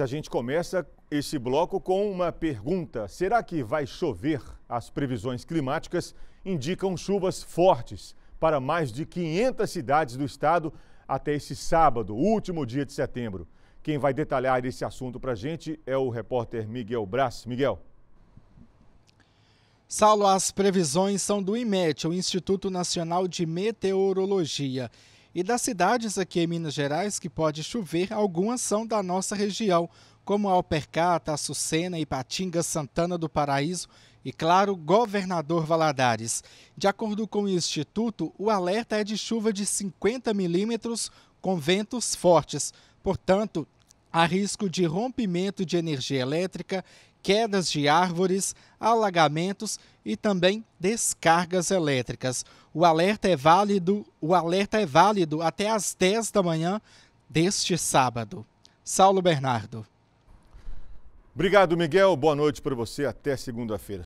A gente começa esse bloco com uma pergunta: será que vai chover? As previsões climáticas indicam chuvas fortes para mais de 500 cidades do estado até esse sábado, último dia de setembro. Quem vai detalhar esse assunto para a gente é o repórter Miguel Brás. Miguel. Saulo, as previsões são do IMET, o Instituto Nacional de Meteorologia e das cidades aqui em Minas Gerais que pode chover, algumas são da nossa região, como Alpercata, Açucena, Ipatinga, Santana do Paraíso e, claro, Governador Valadares. De acordo com o Instituto, o alerta é de chuva de 50 milímetros com ventos fortes. Portanto, Há risco de rompimento de energia elétrica, quedas de árvores, alagamentos e também descargas elétricas. O alerta é válido, o alerta é válido até às 10 da manhã deste sábado. Saulo Bernardo. Obrigado, Miguel. Boa noite para você. Até segunda-feira.